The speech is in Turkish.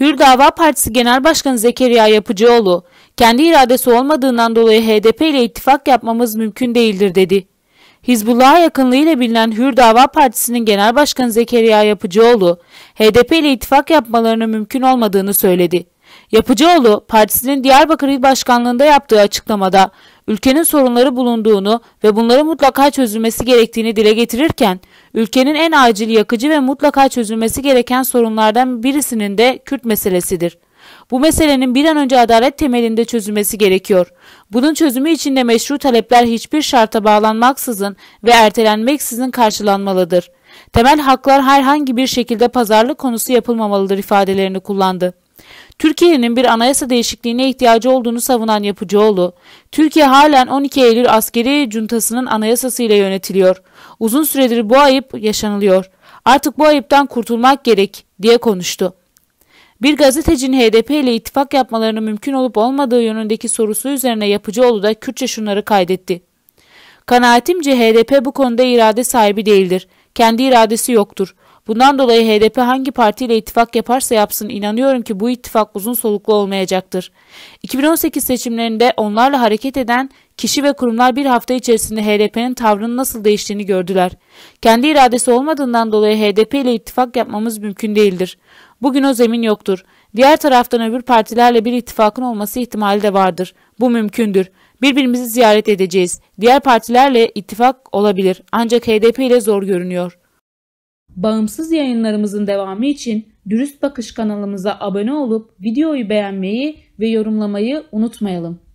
Hür Dava Partisi Genel Başkanı Zekeriya Yapıcıoğlu, kendi iradesi olmadığından dolayı HDP ile ittifak yapmamız mümkün değildir dedi. Hizbullah'a yakınlığıyla bilinen Hür Dava Partisi'nin Genel Başkanı Zekeriya Yapıcıoğlu, HDP ile ittifak yapmalarının mümkün olmadığını söyledi. Yapıcıoğlu, partisinin Diyarbakır İl Başkanlığı'nda yaptığı açıklamada ülkenin sorunları bulunduğunu ve bunların mutlaka çözülmesi gerektiğini dile getirirken, ülkenin en acil, yakıcı ve mutlaka çözülmesi gereken sorunlardan birisinin de Kürt meselesidir. Bu meselenin bir an önce adalet temelinde çözülmesi gerekiyor. Bunun çözümü için de meşru talepler hiçbir şarta bağlanmaksızın ve ertelenmeksizin karşılanmalıdır. Temel haklar herhangi bir şekilde pazarlık konusu yapılmamalıdır ifadelerini kullandı. Türkiye'nin bir anayasa değişikliğine ihtiyacı olduğunu savunan Yapıcıoğlu, Türkiye halen 12 Eylül askeri cuntasının anayasası ile yönetiliyor. Uzun süredir bu ayıp yaşanılıyor. Artık bu ayıptan kurtulmak gerek diye konuştu. Bir gazetecinin HDP ile ittifak yapmalarının mümkün olup olmadığı yönündeki sorusu üzerine Yapıcıoğlu da Kürtçe şunları kaydetti. Kanaatimce HDP bu konuda irade sahibi değildir. Kendi iradesi yoktur. Bundan dolayı HDP hangi partiyle ittifak yaparsa yapsın inanıyorum ki bu ittifak uzun soluklu olmayacaktır. 2018 seçimlerinde onlarla hareket eden kişi ve kurumlar bir hafta içerisinde HDP'nin tavrının nasıl değiştiğini gördüler. Kendi iradesi olmadığından dolayı HDP ile ittifak yapmamız mümkün değildir. Bugün o zemin yoktur. Diğer taraftan öbür partilerle bir ittifakın olması ihtimali de vardır. Bu mümkündür. Birbirimizi ziyaret edeceğiz. Diğer partilerle ittifak olabilir ancak HDP ile zor görünüyor.'' Bağımsız yayınlarımızın devamı için Dürüst Bakış kanalımıza abone olup videoyu beğenmeyi ve yorumlamayı unutmayalım.